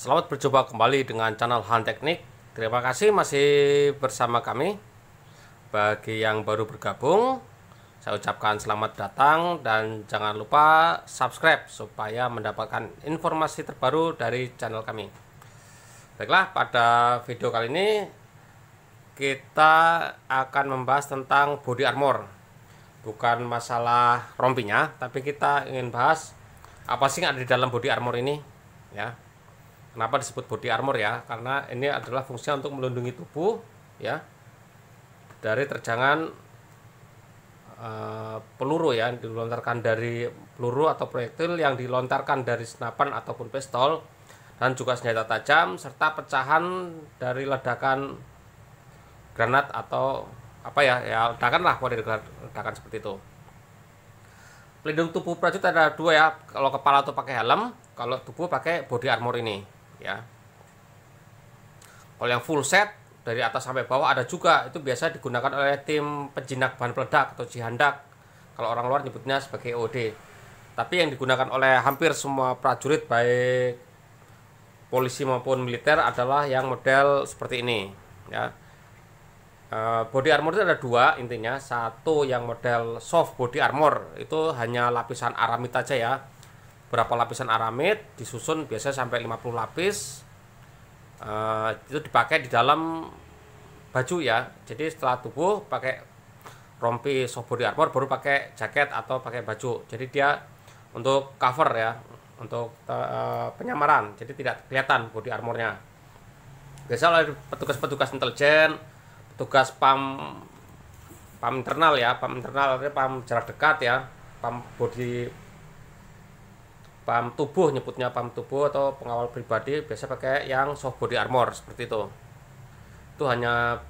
Selamat berjumpa kembali dengan channel Han Teknik. Terima kasih masih bersama kami. Bagi yang baru bergabung, saya ucapkan selamat datang dan jangan lupa subscribe supaya mendapatkan informasi terbaru dari channel kami. Baiklah, pada video kali ini kita akan membahas tentang body armor. Bukan masalah rompinya, tapi kita ingin bahas apa sih yang ada di dalam body armor ini, ya Kenapa disebut body armor ya? Karena ini adalah fungsi untuk melindungi tubuh ya dari terjangan uh, peluru ya dilontarkan dari peluru atau proyektil yang dilontarkan dari senapan ataupun pistol dan juga senjata tajam serta pecahan dari ledakan granat atau apa ya ya ledakan lah ledakan seperti itu pelindung tubuh prajurit ada dua ya kalau kepala tuh pakai helm kalau tubuh pakai body armor ini ya kalau yang full set dari atas sampai bawah ada juga itu biasa digunakan oleh tim penjinak bahan peledak atau jihandak kalau orang luar nyebutnya sebagai OD tapi yang digunakan oleh hampir semua prajurit baik polisi maupun militer adalah yang model seperti ini ya eh, body armor itu ada dua intinya satu yang model soft body armor itu hanya lapisan aramit aja ya berapa lapisan aramid disusun biasanya sampai 50 lapis uh, itu dipakai di dalam baju ya jadi setelah tubuh pakai rompi soft body armor baru pakai jaket atau pakai baju jadi dia untuk cover ya untuk uh, penyamaran jadi tidak kelihatan body armornya biasanya oleh petugas-petugas intelijen petugas pam pam internal ya pam internal artinya pam jarak dekat ya pam body pam tubuh nyebutnya pam tubuh atau pengawal pribadi biasa pakai yang soft body armor seperti itu itu hanya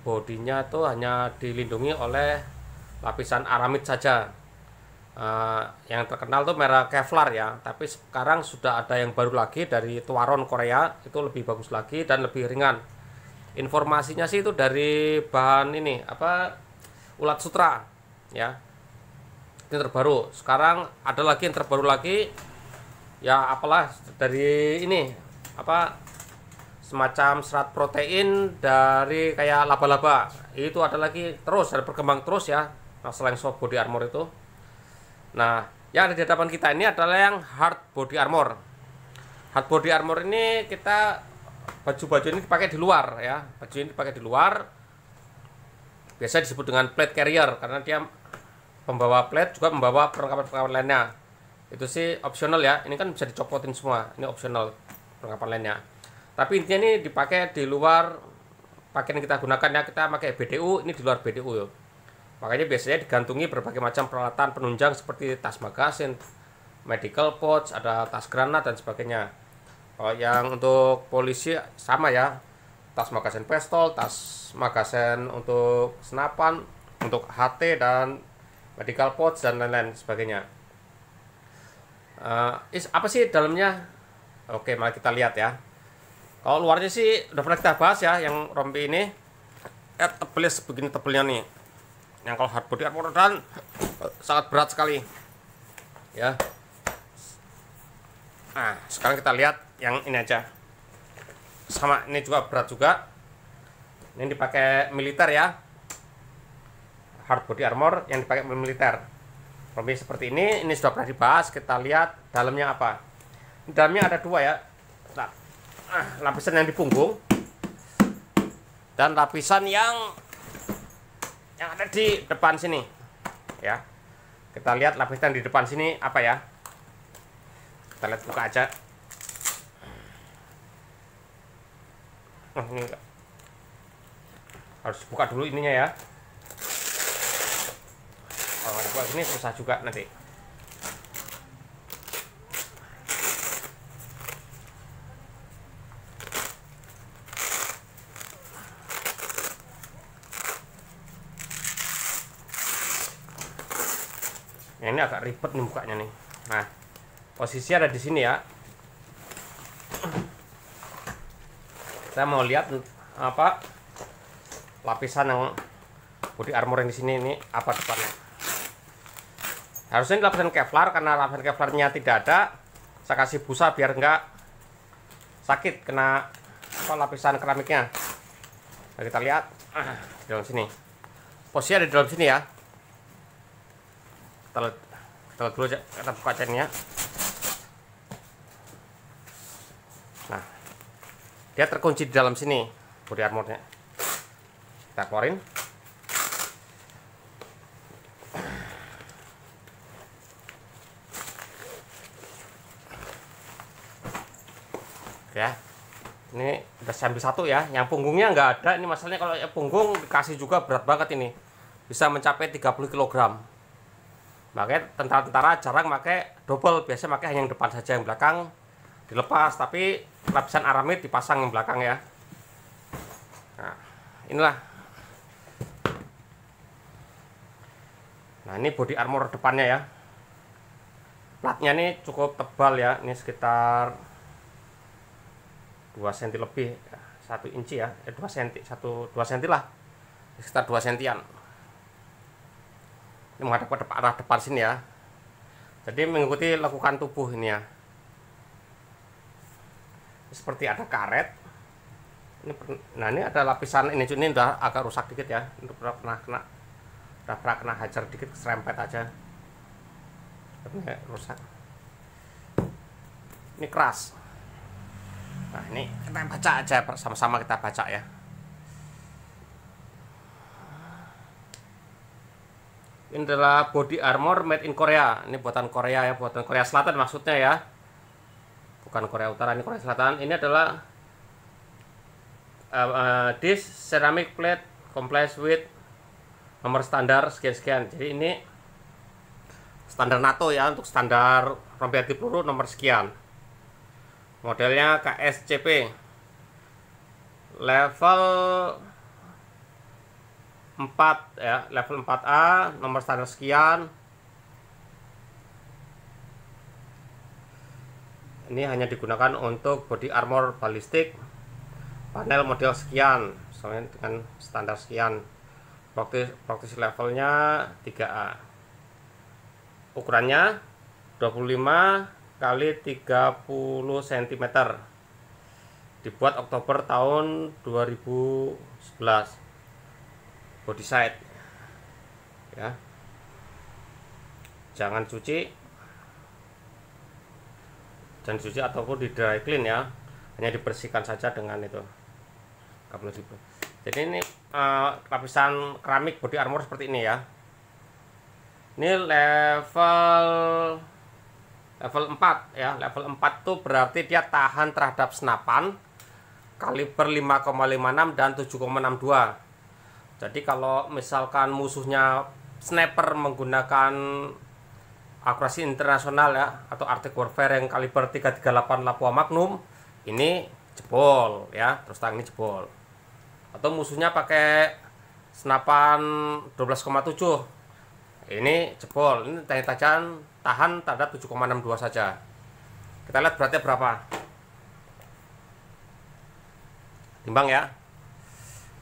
bodinya itu hanya dilindungi oleh lapisan aramid saja uh, yang terkenal tuh merah Kevlar ya tapi sekarang sudah ada yang baru lagi dari Tuaron Korea itu lebih bagus lagi dan lebih ringan informasinya sih itu dari bahan ini apa ulat sutra ya ini terbaru sekarang ada lagi yang terbaru lagi ya apalah dari ini apa semacam serat protein dari kayak laba-laba itu ada lagi terus ada berkembang terus ya selain selain soft body armor itu nah yang ada di hadapan kita ini adalah yang hard body armor hard body armor ini kita baju-baju ini dipakai di luar ya baju ini dipakai di luar biasa disebut dengan plate carrier karena dia membawa plate juga membawa perlengkapan-perlengkapan lainnya itu sih opsional ya ini kan bisa dicopotin semua ini opsional perlengkapan lainnya tapi intinya ini dipakai di luar pakaian kita gunakan ya kita pakai BDU ini di luar BDU yuk. makanya biasanya digantungi berbagai macam peralatan penunjang seperti tas magasin medical pouch ada tas granat dan sebagainya yang untuk polisi sama ya tas magasin pistol tas magasin untuk senapan untuk HT dan medical pouch dan lain-lain sebagainya Uh, is apa sih dalamnya? Oke, mari kita lihat ya. Kalau luarnya sih udah pernah kita bahas ya, yang rompi ini. Eh, tebelnya sebegini tebelnya nih. Yang kalau hard body armor dan eh, sangat berat sekali. Ya. Nah, sekarang kita lihat yang ini aja. Sama, ini juga berat juga. Ini dipakai militer ya. Hard body armor yang dipakai militer. Problem seperti ini, ini sudah pernah dibahas. Kita lihat dalamnya apa. dalamnya ada dua ya. Nah, ah, lapisan yang di punggung dan lapisan yang yang ada di depan sini. Ya. Kita lihat lapisan di depan sini apa ya. Kita lihat buka aja. Oh, ini Harus buka dulu ininya ya kalau ini susah juga nanti Nah, ini agak ribet nih bukanya nih. Nah, posisi ada di sini ya. Saya mau lihat apa lapisan yang body armor yang di sini ini apa depannya harusnya ini lapisan kevlar karena lapisan kevlarnya tidak ada saya kasih busa biar enggak sakit kena apa, lapisan keramiknya nah, kita lihat di dalam sini posisinya ada di dalam sini ya kita lihat, kita lihat dulu aja kita buka chainnya nah dia terkunci di dalam sini body armornya kita keluarin ini udah sambil satu ya yang punggungnya nggak ada ini masalahnya kalau punggung dikasih juga berat banget ini bisa mencapai 30 kg makanya tentara-tentara jarang pakai double biasanya pakai hanya yang depan saja yang belakang dilepas tapi lapisan aramid dipasang yang belakang ya nah inilah nah ini body armor depannya ya platnya ini cukup tebal ya ini sekitar 2 cm lebih satu inci ya eh, 2 cm satu dua cm lah sekitar 2 sentian ini menghadap ke depan, arah depan sini ya jadi mengikuti lekukan tubuh ini ya seperti ada karet ini nah ini ada lapisan ini ini udah agak rusak dikit ya ini udah pernah kena udah pernah kena hajar dikit serempet aja tapi rusak ini keras Nah, ini kita baca aja sama-sama kita baca ya. Ini adalah body armor made in Korea. Ini buatan Korea ya, buatan Korea Selatan maksudnya ya. Bukan Korea Utara, ini Korea Selatan. Ini adalah uh, uh, this ceramic plate complies with nomor standar sekian-sekian. Jadi ini standar NATO ya untuk standar rompi anti peluru nomor sekian modelnya KSCP level 4 ya level 4A nomor standar sekian ini hanya digunakan untuk body armor balistik panel model sekian soalnya dengan standar sekian praktis, praktis levelnya 3A ukurannya 25 kali 30 cm dibuat Oktober tahun 2011 body side ya jangan cuci dan cuci ataupun di dry clean ya hanya dibersihkan saja dengan itu kabel jadi ini uh, lapisan keramik body armor seperti ini ya ini level level 4 ya level 4 tuh berarti dia tahan terhadap senapan kaliber 5,56 dan 7,62 jadi kalau misalkan musuhnya sniper menggunakan akurasi internasional ya atau Arctic Warfare yang kaliber 338 Lapua Magnum ini jebol ya terus tangan ini jebol atau musuhnya pakai senapan 12,7 ini jebol ini tanya tajam tahan terhadap 7,62 saja kita lihat beratnya berapa timbang ya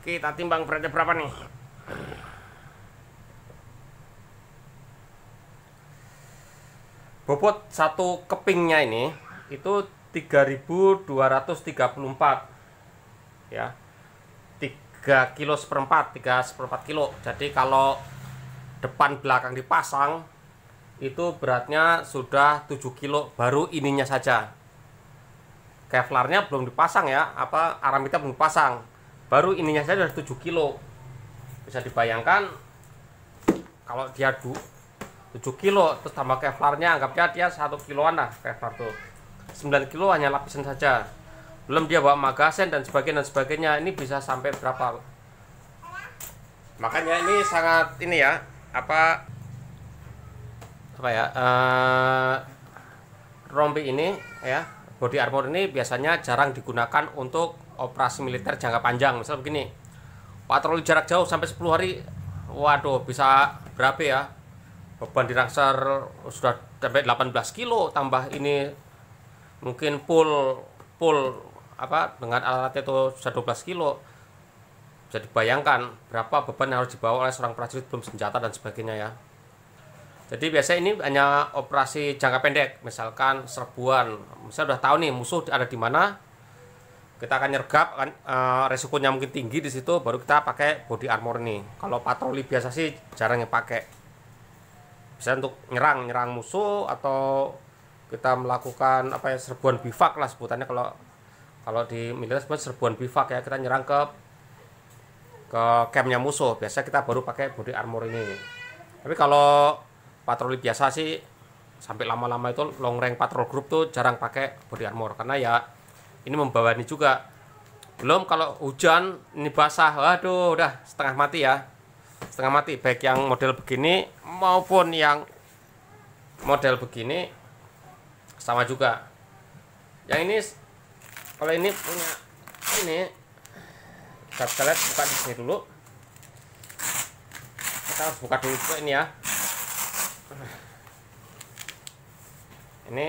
kita timbang beratnya berapa nih bobot satu kepingnya ini itu 3234 ya 3 kilo seperempat 3 seperempat kilo jadi kalau depan belakang dipasang itu beratnya sudah 7 kilo baru ininya saja kevlarnya belum dipasang ya apa aramita belum pasang baru ininya saja sudah 7 kilo bisa dibayangkan kalau dia 7 kilo terus tambah kevlarnya anggapnya dia 1 kiloan lah kevlar tuh 9 kilo hanya lapisan saja belum dia bawa magasin dan sebagainya dan sebagainya ini bisa sampai berapa makanya ini sangat ini ya apa apa ya uh, rompi ini ya body armor ini biasanya jarang digunakan untuk operasi militer jangka panjang misal begini patroli jarak jauh sampai 10 hari waduh bisa berapa ya beban dirangsar sudah sampai 18 kilo tambah ini mungkin pull pull apa dengan alat itu sudah 12 kilo bisa dibayangkan berapa beban yang harus dibawa oleh seorang prajurit belum senjata dan sebagainya ya. Jadi biasanya ini hanya operasi jangka pendek, misalkan serbuan. Misalnya udah tahu nih musuh ada di mana, kita akan nyergap, kan e, resikonya mungkin tinggi di situ, baru kita pakai body armor nih. Kalau patroli biasa sih jarang yang pakai. Bisa untuk nyerang, nyerang musuh atau kita melakukan apa ya serbuan bivak lah sebutannya kalau kalau di militer serbuan bivak ya kita nyerang ke ke campnya musuh biasa kita baru pakai body armor ini tapi kalau patroli biasa sih sampai lama-lama itu long range patrol group tuh jarang pakai body armor karena ya ini membawa ini juga belum kalau hujan ini basah waduh udah setengah mati ya setengah mati baik yang model begini maupun yang model begini sama juga yang ini kalau ini punya ini kita lihat buka di sini dulu kita harus buka dulu ini ya ini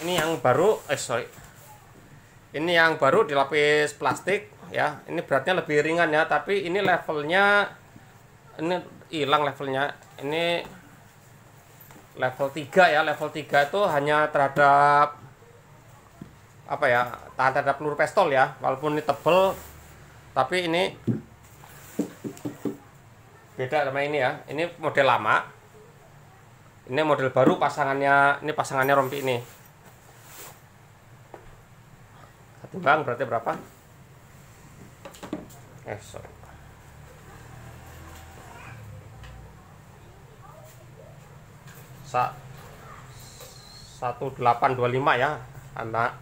ini yang baru eh sorry ini yang baru dilapis plastik ya ini beratnya lebih ringan ya tapi ini levelnya ini hilang levelnya ini level 3 ya level 3 itu hanya terhadap apa ya tahan terhadap peluru pistol ya walaupun ini tebel tapi ini beda sama ini ya ini model lama ini model baru pasangannya ini pasangannya rompi ini satu bang berarti berapa eh sorry Sa 1825 ya anda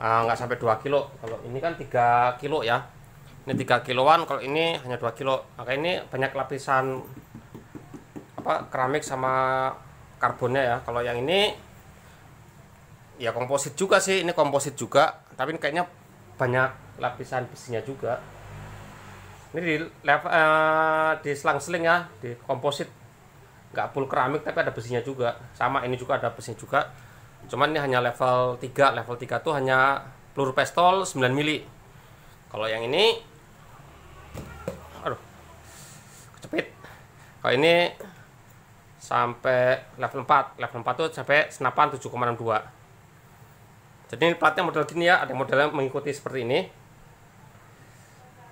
ah, nggak uh, sampai 2 kilo kalau ini kan 3 kilo ya ini 3 kiloan kalau ini hanya 2 kilo maka ini banyak lapisan apa keramik sama karbonnya ya kalau yang ini ya komposit juga sih ini komposit juga tapi ini kayaknya banyak lapisan besinya juga ini di level uh, di selang-seling ya di komposit nggak full keramik tapi ada besinya juga sama ini juga ada besinya juga cuman ini hanya level 3 level 3 tuh hanya peluru pistol 9 mili kalau yang ini aduh kecepit kalau ini sampai level 4 level 4 tuh sampai senapan 7,62 jadi ini platnya model gini ya ada modelnya mengikuti seperti ini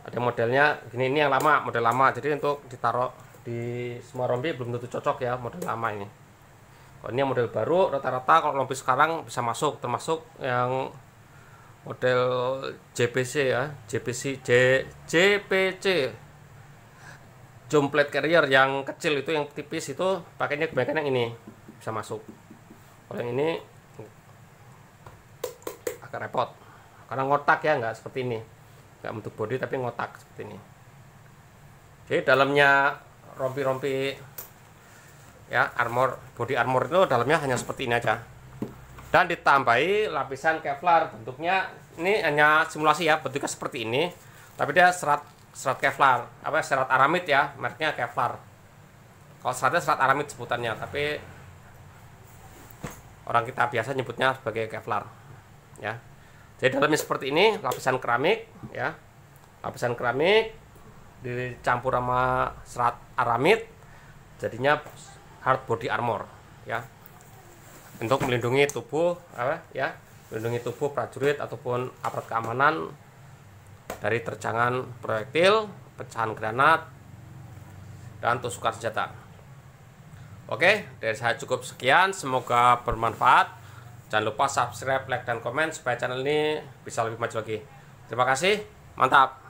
ada modelnya gini ini yang lama model lama jadi untuk ditaruh di semua rompi belum tentu cocok ya model lama ini kalau ini model baru rata-rata kalau rompi sekarang bisa masuk termasuk yang model JPC ya JPC J, JPC jomplet carrier yang kecil itu yang tipis itu pakainya kebanyakan yang ini bisa masuk kalau yang ini agak repot karena ngotak ya nggak seperti ini nggak bentuk body tapi ngotak seperti ini jadi dalamnya rompi-rompi ya armor body armor itu dalamnya hanya seperti ini aja dan ditambahi lapisan kevlar bentuknya ini hanya simulasi ya bentuknya seperti ini tapi dia serat serat kevlar apa serat aramid ya mereknya kevlar kalau seratnya serat aramid sebutannya tapi orang kita biasa nyebutnya sebagai kevlar ya jadi dalamnya seperti ini, lapisan keramik ya. Lapisan keramik dicampur sama serat aramid jadinya hard body armor ya. Untuk melindungi tubuh apa ya, melindungi tubuh prajurit ataupun aparat keamanan dari terjangan proyektil, pecahan granat dan tusukan senjata. Oke, dari saya cukup sekian, semoga bermanfaat. Jangan lupa subscribe, like, dan komen supaya channel ini bisa lebih maju lagi. Terima kasih, mantap!